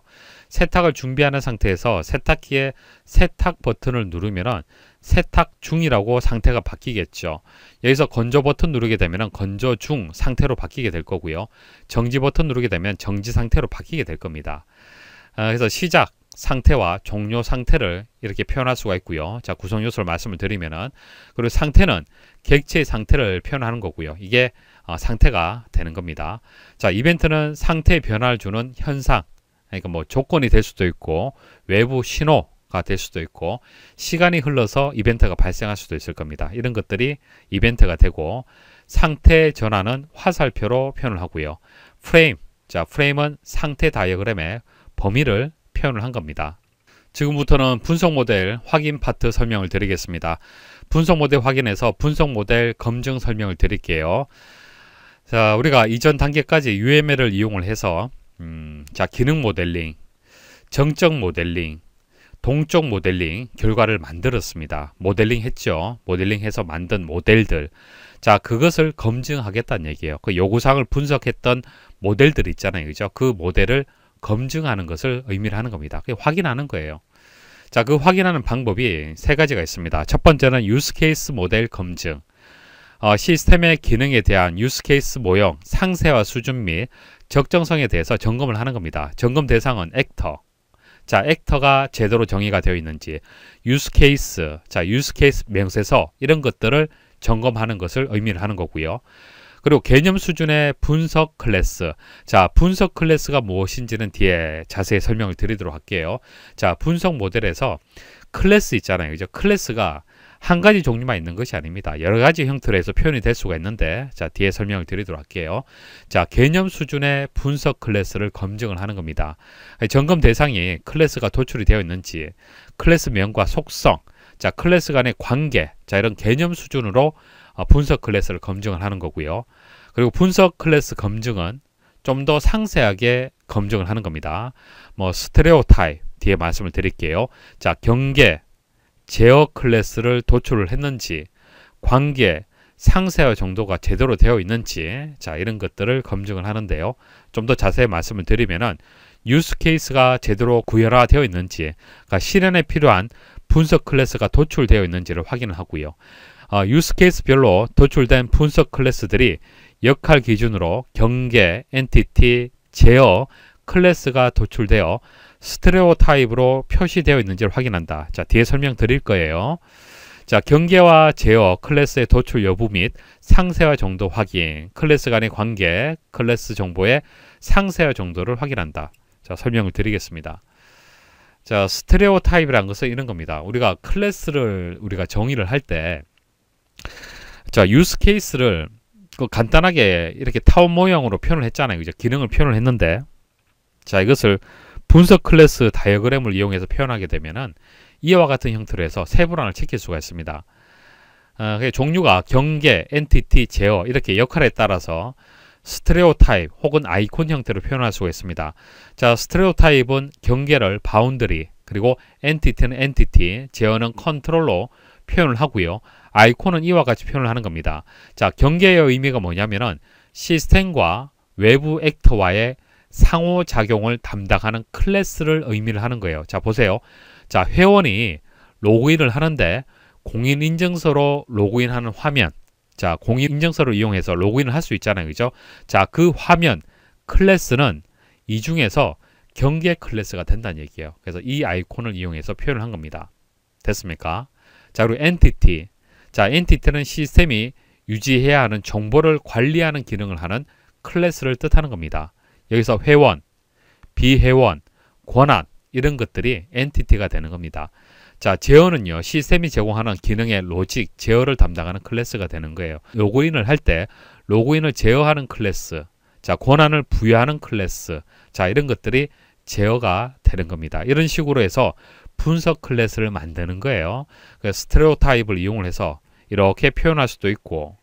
세탁을 준비하는 상태에서 세탁기에 세탁 버튼을 누르면은 세탁 중이라고 상태가 바뀌겠죠. 여기서 건조 버튼 누르게 되면 건조 중 상태로 바뀌게 될 거고요. 정지 버튼 누르게 되면 정지 상태로 바뀌게 될 겁니다. 아, 그래서 시작 상태와 종료 상태를 이렇게 표현할 수가 있고요. 자 구성 요소를 말씀을 드리면은 그리고 상태는 객체의 상태를 표현하는 거고요. 이게 어, 상태가 되는 겁니다. 자 이벤트는 상태의 변화를 주는 현상 그러니까 뭐 조건이 될 수도 있고 외부 신호 될 수도 있고 시간이 흘러서 이벤트가 발생할 수도 있을 겁니다. 이런 것들이 이벤트가 되고 상태 전환은 화살표로 표현을 하고요. 프레임, 자 프레임은 상태 다이어그램의 범위를 표현을 한 겁니다. 지금부터는 분석 모델 확인 파트 설명을 드리겠습니다. 분석 모델 확인에서 분석 모델 검증 설명을 드릴게요. 자 우리가 이전 단계까지 UML을 이용을 해서 음, 자 기능 모델링, 정적 모델링, 동적 모델링 결과를 만들었습니다. 모델링 했죠. 모델링 해서 만든 모델들. 자, 그것을 검증하겠다는 얘기예요. 그 요구사항을 분석했던 모델들 있잖아요. 그죠? 그 모델을 검증하는 것을 의미를 하는 겁니다. 그 확인하는 거예요. 자, 그 확인하는 방법이 세 가지가 있습니다. 첫 번째는 유스케이스 모델 검증. 어, 시스템의 기능에 대한 유스케이스 모형, 상세와 수준 및 적정성에 대해서 점검을 하는 겁니다. 점검 대상은 액터, 자, 액터가 제대로 정의가 되어 있는지, 유스케이스, 자, 유스케이스 명세서 이런 것들을 점검하는 것을 의미를 하는 거고요. 그리고 개념 수준의 분석 클래스. 자, 분석 클래스가 무엇인지는 뒤에 자세히 설명을 드리도록 할게요. 자, 분석 모델에서 클래스 있잖아요. 그죠? 클래스가 한 가지 종류만 있는 것이 아닙니다. 여러 가지 형태로해서 표현이 될 수가 있는데 자 뒤에 설명을 드리도록 할게요. 자 개념 수준의 분석 클래스를 검증을 하는 겁니다. 점검 대상이 클래스가 도출이 되어 있는지 클래스명과 속성 자 클래스 간의 관계 자 이런 개념 수준으로 어, 분석 클래스를 검증을 하는 거고요. 그리고 분석 클래스 검증은 좀 더 상세하게 검증을 하는 겁니다. 뭐 스테레오 타입 뒤에 말씀을 드릴게요. 자 경계 제어 클래스를 도출을 했는지 관계, 상세화 정도가 제대로 되어 있는지 자 이런 것들을 검증을 하는데요. 좀 더 자세히 말씀을 드리면은 유스 케이스가 제대로 구현화되어 있는지 그러니까 실현에 필요한 분석 클래스가 도출되어 있는지를 확인을 하고요. 어, 유스 케이스별로 도출된 분석 클래스들이 역할 기준으로 경계, 엔티티, 제어, 클래스가 도출되어 스테레오 타입으로 표시되어 있는지를 확인한다. 자, 뒤에 설명드릴 거예요. 자, 경계와 제어, 클래스의 도출 여부 및 상세화 정도 확인, 클래스 간의 관계, 클래스 정보의 상세화 정도를 확인한다. 자, 설명을 드리겠습니다. 자, 스테레오 타입이란 것은 이런 겁니다. 우리가 클래스를 우리가 정의를 할 때, 자, 유스 케이스를 그 간단하게 이렇게 타원 모형으로 표현을 했잖아요. 이제 기능을 표현을 했는데, 자, 이것을 분석 클래스 다이어그램을 이용해서 표현하게 되면 이와 같은 형태로 해서 세분화를 시킬 수가 있습니다. 어, 종류가 경계, 엔티티, 제어 이렇게 역할에 따라서 스트레오 타입 혹은 아이콘 형태로 표현할 수가 있습니다. 자, 스트레오 타입은 경계를 바운드리 그리고 엔티티는 엔티티, 제어는 컨트롤로 표현을 하고요. 아이콘은 이와 같이 표현을 하는 겁니다. 자, 경계의 의미가 뭐냐면은 시스템과 외부 액터와의 상호작용을 담당하는 클래스를 의미를 하는 거예요. 자, 보세요. 자, 회원이 로그인을 하는데 공인인증서로 로그인하는 화면 자, 공인인증서를 이용해서 로그인을 할 수 있잖아요. 그죠? 자, 그 화면 클래스는 이 중에서 경계 클래스가 된다는 얘기예요. 그래서 이 아이콘을 이용해서 표현을 한 겁니다. 됐습니까? 자, 그리고 엔티티. 자, 엔티티는 시스템이 유지해야 하는 정보를 관리하는 기능을 하는 클래스를 뜻하는 겁니다. 여기서 회원, 비회원, 권한 이런 것들이 엔티티가 되는 겁니다. 자, 제어는요. 시스템이 제공하는 기능의 로직, 제어를 담당하는 클래스가 되는 거예요. 로그인을 할 때 로그인을 제어하는 클래스, 자, 권한을 부여하는 클래스, 자, 이런 것들이 제어가 되는 겁니다. 이런 식으로 해서 분석 클래스를 만드는 거예요. 그 스트레오 타입을 이용을 해서 이렇게 표현할 수도 있고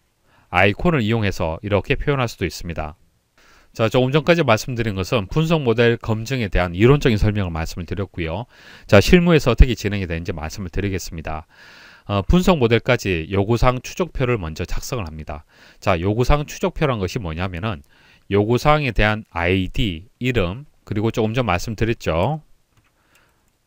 아이콘을 이용해서 이렇게 표현할 수도 있습니다. 자, 조금 전까지 말씀드린 것은 분석 모델 검증에 대한 이론적인 설명을 말씀을 드렸고요. 자, 실무에서 어떻게 진행이 되는지 말씀을 드리겠습니다. 어, 분석 모델까지 요구사항 추적표를 먼저 작성을 합니다. 자, 요구사항 추적표란 것이 뭐냐면은 요구사항에 대한 아이디, 이름, 그리고 조금 전 말씀드렸죠.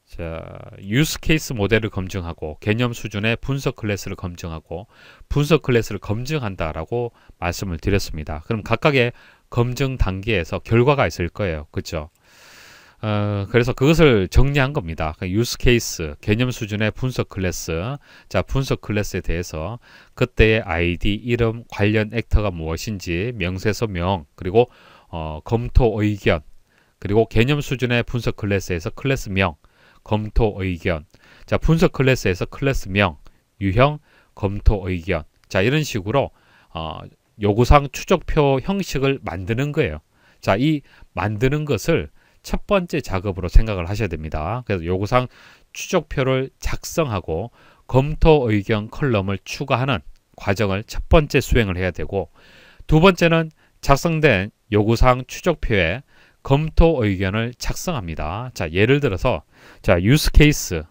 자, 유스 케이스 모델을 검증하고 개념 수준의 분석 클래스를 검증하고 분석 클래스를 검증한다라고 말씀을 드렸습니다. 그럼 각각의 검증 단계에서 결과가 있을 거예요. 그렇죠? 어, 그래서 그것을 정리한 겁니다. 유스 그 케이스, 개념 수준의 분석 클래스, 자, 분석 클래스에 대해서 그때의 아이디, 이름, 관련 액터가 무엇인지 명세서명, 그리고 어, 검토 의견, 그리고 개념 수준의 분석 클래스에서 클래스명, 검토 의견, 자, 분석 클래스에서 클래스명, 유형, 검토 의견, 자, 이런 식으로 어, 요구상 추적표 형식을 만드는 거예요. 자, 이 만드는 것을 첫 번째 작업으로 생각을 하셔야 됩니다. 그래서 요구상 추적표를 작성하고 검토 의견 컬럼을 추가하는 과정을 첫 번째 수행을 해야 되고 두 번째는 작성된 요구상 추적표에 검토 의견을 작성합니다. 자, 예를 들어서 자, 유스케이스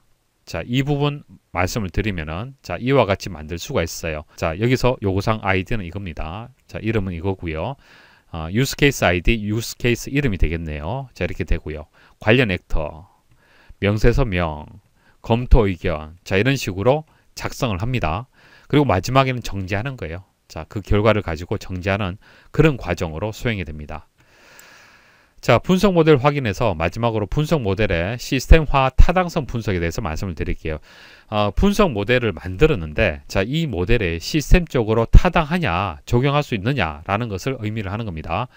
자, 이 부분 말씀을 드리면은 자, 이와 같이 만들 수가 있어요. 자, 여기서 요구사항 아이디는 이겁니다. 자, 이름은 이거고요. 어, 유스케이스 아이디, 유스케이스 이름이 되겠네요. 자, 이렇게 되고요. 관련 액터, 명세서 명, 검토 의견. 자, 이런 식으로 작성을 합니다. 그리고 마지막에는 정지하는 거예요. 자, 그 결과를 가지고 정지하는 그런 과정으로 수행이 됩니다. 자 분석 모델 확인해서 마지막으로 분석 모델의 시스템화 타당성 분석에 대해서 말씀을 드릴게요. 어, 분석 모델을 만들었는데 자이 모델에 시스템적으로 타당하냐 적용할 수 있느냐라는 것을 의미를 하는 겁니다.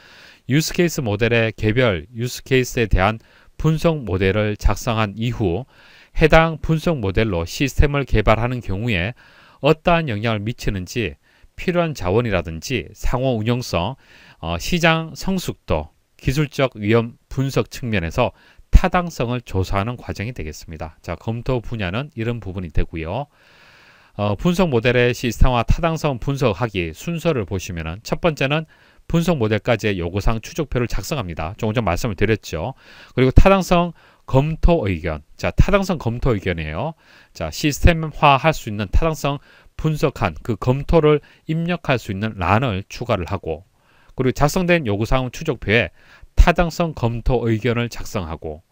유스케이스 모델의 개별 유스케이스에 대한 분석 모델을 작성한 이후 해당 분석 모델로 시스템을 개발하는 경우에 어떠한 영향을 미치는지 필요한 자원이라든지 상호 운영성, 어, 시장 성숙도, 기술적 위험 분석 측면에서 타당성을 조사하는 과정이 되겠습니다. 자, 검토 분야는 이런 부분이 되고요. 어, 분석 모델의 시스템화 타당성 분석하기 순서를 보시면첫 번째는 분석 모델까지의 요구사항 추적표를 작성합니다. 조금 전 말씀을 드렸죠. 그리고 타당성 검토 의견. 자, 타당성 검토 의견이에요. 자, 시스템화 할 수 있는 타당성 분석한 그 검토를 입력할 수 있는 란을 추가를 하고 그리고 작성된 요구사항 추적표에 타당성 검토 의견을 작성하고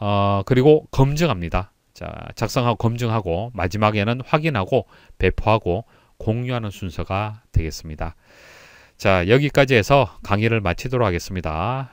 어, 그리고 검증합니다. 자, 작성하고 검증하고 마지막에는 확인하고 배포하고 공유하는 순서가 되겠습니다. 자, 여기까지 해서 강의를 마치도록 하겠습니다.